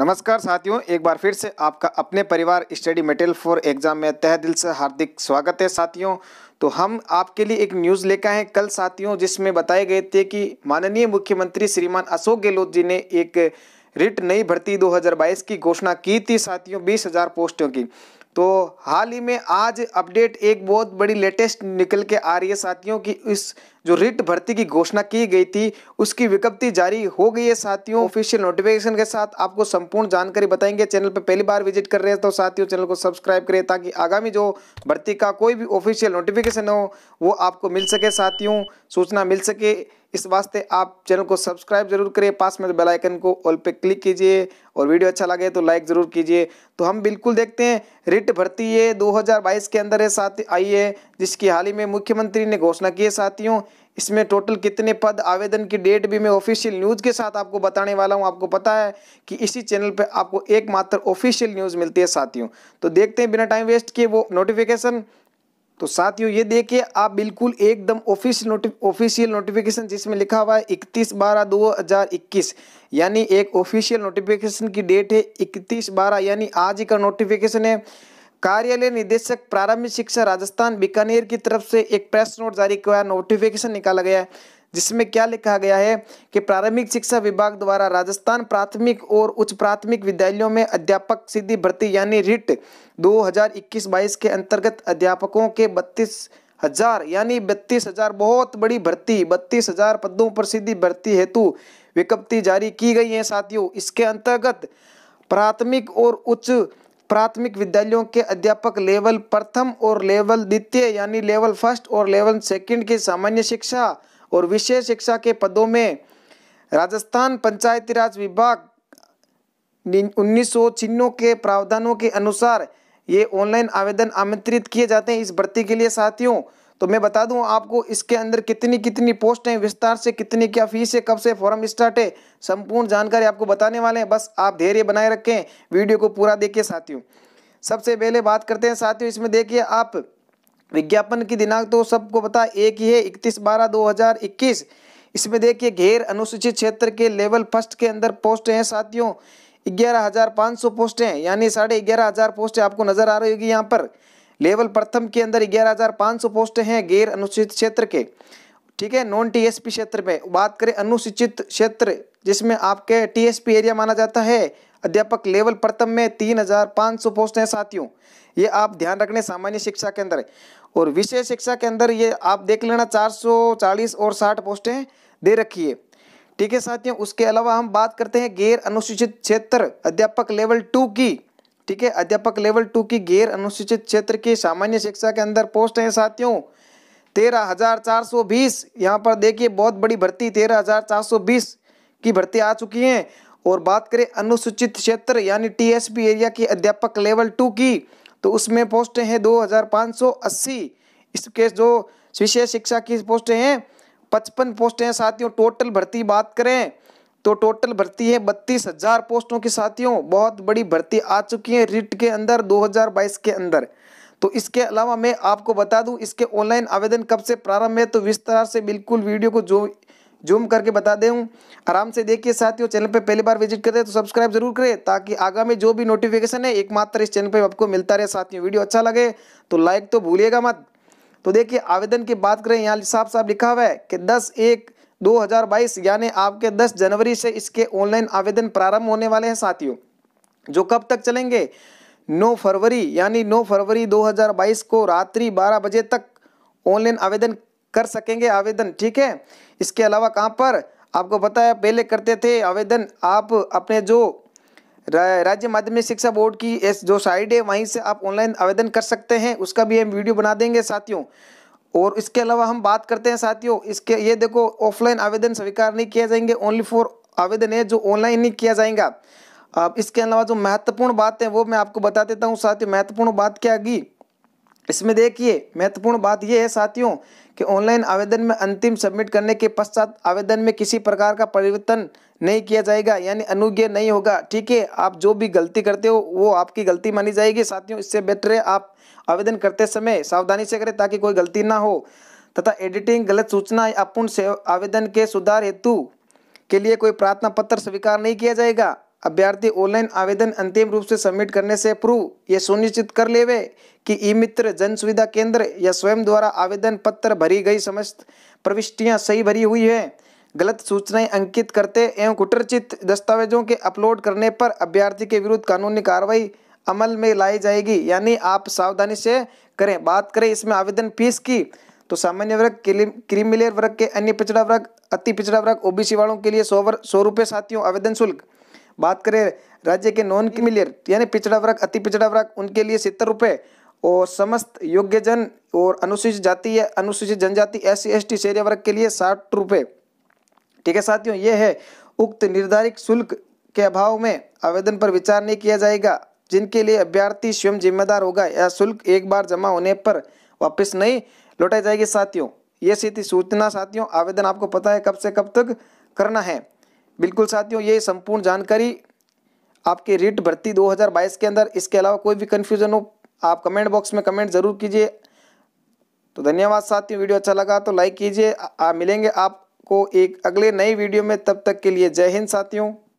नमस्कार साथियों एक बार फिर से आपका अपने परिवार स्टडी मटेरियल फॉर एग्जाम में तह दिल से हार्दिक स्वागत है साथियों तो हम आपके लिए एक न्यूज़ लेकर आए कल साथियों जिसमें बताए गए थे कि माननीय मुख्यमंत्री श्रीमान अशोक गहलोत जी ने एक रिट नई भर्ती 2022 की घोषणा की थी साथियों बीस हज़ार पोस्टों की तो हाल ही में आज अपडेट एक बहुत बड़ी लेटेस्ट निकल के आ रही है साथियों की इस जो रिट भर्ती की घोषणा की गई थी उसकी विज्ञप्ति जारी हो गई है साथियों ऑफिशियल नोटिफिकेशन के साथ आपको संपूर्ण जानकारी बताएंगे चैनल पर पहली बार विजिट कर रहे हैं तो साथियों चैनल को सब्सक्राइब करें ताकि आगामी जो भर्ती का कोई भी ऑफिशियल नोटिफिकेशन हो वो आपको मिल सके साथियों सूचना मिल सके इस वास्ते आप चैनल को सब्सक्राइब जरूर करिए पास में बेल आइकन को ऑल पे क्लिक कीजिए और वीडियो अच्छा लगे तो लाइक ज़रूर कीजिए तो हम बिल्कुल देखते हैं रिट भर्ती ये 2022 के अंदर है साथ आई है जिसकी हाल ही में मुख्यमंत्री ने घोषणा की है साथियों इसमें टोटल कितने पद आवेदन की डेट भी मैं ऑफिशियल न्यूज़ के साथ आपको बताने वाला हूँ आपको पता है कि इसी चैनल पर आपको एकमात्र ऑफिशियल न्यूज़ मिलती है साथियों तो देखते हैं बिना टाइम वेस्ट किए वो नोटिफिकेशन तो साथियों ये देखिए आप बिल्कुल एकदम ऑफिस ऑफिशियल नोटिफिकेशन जिसमें लिखा हुआ है इकतीस बारह दो हज़ार इक्कीस यानी एक ऑफिशियल नोटिफिकेशन की डेट है इकतीस बारह यानी आज का नोटिफिकेशन है कार्यालय निदेशक प्रारंभिक शिक्षा राजस्थान बीकानेर की तरफ से एक प्रेस नोट जारी किया नोटिफिकेशन निकाला गया है जिसमें क्या लिखा गया है कि प्रारंभिक शिक्षा विभाग द्वारा राजस्थान प्राथमिक और उच्च प्राथमिक विद्यालयों में अध्यापक सीधी भर्ती यानी रिट 2021-22 के अंतर्गत अध्यापकों के बत्तीस हजार यानी बत्तीस हजार बहुत बड़ी भर्ती बत्तीस हजार पदों पर सीधी भर्ती हेतु विज्ञप्ति जारी की गई है साथियों इसके अंतर्गत प्राथमिक और उच्च प्राथमिक विद्यालयों के अध्यापक लेवल प्रथम और लेवल द्वितीय यानी लेवल फर्स्ट और लेवल सेकंड की सामान्य शिक्षा और विशेष शिक्षा के पदों में राजस्थान पंचायती राज विभाग उन्नीस के प्रावधानों के अनुसार ये ऑनलाइन आवेदन आमंत्रित किए जाते हैं इस भर्ती के लिए साथियों तो मैं बता दूं आपको इसके अंदर कितनी कितनी पोस्ट हैं विस्तार से कितनी क्या फीस है कब से फॉर्म स्टार्ट है संपूर्ण जानकारी आपको बताने वाले हैं बस आप धैर्य बनाए रखें वीडियो को पूरा देखिए साथियों सबसे पहले बात करते हैं साथियों इसमें देखिए आप विज्ञापन की दिनांक तो सबको पता एक ही है इकतीस बारह दो हजार इक्कीस इसमें देखिए घेर अनुसूचित क्षेत्र के लेवल फर्स्ट के अंदर पोस्ट हैं साथियों ग्यारह हजार पाँच सौ पोस्ट हैं यानी साढ़े ग्यारह हजार पोस्ट आपको नजर आ रही होगी यहाँ पर लेवल प्रथम के अंदर ग्यारह हजार पाँच सौ पोस्ट हैं गैर अनुसूचित क्षेत्र के ठीक है नॉन टीएसपी क्षेत्र में बात करें अनुसूचित क्षेत्र जिसमें आपके टीएसपी एरिया माना जाता है अध्यापक लेवल प्रथम में तीन हजार पाँच सौ पोस्ट हैं साथियों ये आप ध्यान रखने सामान्य शिक्षा के अंदर और विषय शिक्षा के अंदर ये आप देख लेना 440 और 60 पोस्टें दे रखी है ठीक है साथियों उसके अलावा हम बात करते हैं गैर अनुसूचित क्षेत्र अध्यापक लेवल टू की ठीक है अध्यापक लेवल टू की गैर अनुसूचित क्षेत्र की सामान्य शिक्षा के अंदर पोस्ट हैं साथियों तेरह हजार चार सौ बीस यहाँ पर देखिए बहुत बड़ी भर्ती तेरह हजार चार सौ बीस की भर्ती आ चुकी है और बात करें अनुसूचित क्षेत्र यानी टीएसपी एरिया की अध्यापक लेवल टू की तो उसमें पोस्टें हैं दो हज़ार पाँच सौ अस्सी इसके जो विशेष शिक्षा की पोस्टें हैं पचपन पोस्टें हैं साथियों टोटल भर्ती बात करें तो टोटल भर्ती है बत्तीस हज़ार पोस्टों की साथियों बहुत बड़ी भर्ती आ चुकी है रिट के अंदर 2022 के अंदर तो इसके अलावा मैं आपको बता दूं इसके ऑनलाइन आवेदन कब से प्रारंभ है तो विस्तार से बिल्कुल वीडियो को जो जूम करके बता दूँ आराम से देखिए साथियों चैनल पे पहली बार विजिट करें तो सब्सक्राइब जरूर करें ताकि आगामी जो भी नोटिफिकेशन है एकमात्र इस चैनल पे आपको मिलता रहे साथियों वीडियो अच्छा लगे तो लाइक तो भूलिएगा मत तो देखिए आवेदन की बात करें यहाँ साफ साफ लिखा हुआ है कि दस एक दो यानी आपके दस जनवरी से इसके ऑनलाइन आवेदन प्रारंभ होने वाले हैं साथियों जो कब तक चलेंगे नौ फरवरी यानी नौ फरवरी दो को रात्रि बारह बजे तक ऑनलाइन आवेदन कर सकेंगे आवेदन ठीक है इसके अलावा कहाँ पर आपको बताया पहले करते थे आवेदन आप अपने जो राज्य माध्यमिक शिक्षा बोर्ड की एस जो साइट है वहीं से आप ऑनलाइन आवेदन कर सकते हैं उसका भी हम वीडियो बना देंगे साथियों और इसके अलावा हम बात करते हैं साथियों इसके ये देखो ऑफलाइन आवेदन स्वीकार नहीं किया जाएंगे ओनली फॉर आवेदन है जो ऑनलाइन नहीं किया जाएगा अब इसके अलावा जो महत्वपूर्ण बात है वो मैं आपको बता देता हूँ साथियों महत्वपूर्ण बात क्या आगी इसमें देखिए महत्वपूर्ण बात यह है साथियों कि ऑनलाइन आवेदन में अंतिम सबमिट करने के पश्चात आवेदन में किसी प्रकार का परिवर्तन नहीं किया जाएगा यानी अनुज्ञ नहीं होगा ठीक है आप जो भी गलती करते हो वो आपकी गलती मानी जाएगी साथियों इससे बेटर है आप आवेदन करते समय सावधानी से करें ताकि कोई गलती ना हो तथा एडिटिंग गलत सूचना या अपूर्ण आवेदन के सुधार हेतु के लिए कोई प्रार्थना पत्र स्वीकार नहीं किया जाएगा अभ्यर्थी ऑनलाइन आवेदन अंतिम रूप से सबमिट करने से पूर्व ये सुनिश्चित कर लेवे कि ई मित्र जन सुविधा केंद्र या स्वयं द्वारा आवेदन पत्र भरी गई समस्त प्रविष्टियां सही भरी हुई है गलत सूचनाएं अंकित करते एवं कुटरचित दस्तावेजों के अपलोड करने पर अभ्यर्थी के विरुद्ध कानूनी कार्रवाई अमल में लाई जाएगी यानी आप सावधानी से करें बात करें इसमें आवेदन फीस की तो सामान्य वर्ग क्रिमिलियर वर्ग के अन्य पिछड़ा वर्ग अति पिछड़ा वर्ग ओबीसी वालों के लिए सौ सौ रुपये साथियों आवेदन शुल्क बात करें राज्य के नॉन क्रीमिलियर यानी पिछड़ा वर्ग अति पिछड़ा वर्ग उनके लिए सितर रुपये और समस्त योग्यजन और अनुसूचित जाति या अनुसूचित जनजाति एस सी शेरिया वर्ग के लिए साठ रुपये ठीक है साथियों ये है उक्त निर्धारित शुल्क के अभाव में आवेदन पर विचार नहीं किया जाएगा जिनके लिए अभ्यर्थी स्वयं जिम्मेदार होगा यह शुल्क एक बार जमा होने पर वापस नहीं लौटाई जाएगी साथियों ये स्थिति सूचना साथियों आवेदन आपको पता है कब से कब तक करना है बिल्कुल साथियों ये संपूर्ण जानकारी आपके रीट भर्ती 2022 के अंदर इसके अलावा कोई भी कन्फ्यूजन हो आप कमेंट बॉक्स में कमेंट ज़रूर कीजिए तो धन्यवाद साथियों वीडियो अच्छा लगा तो लाइक कीजिए मिलेंगे आपको एक अगले नई वीडियो में तब तक के लिए जय हिंद साथियों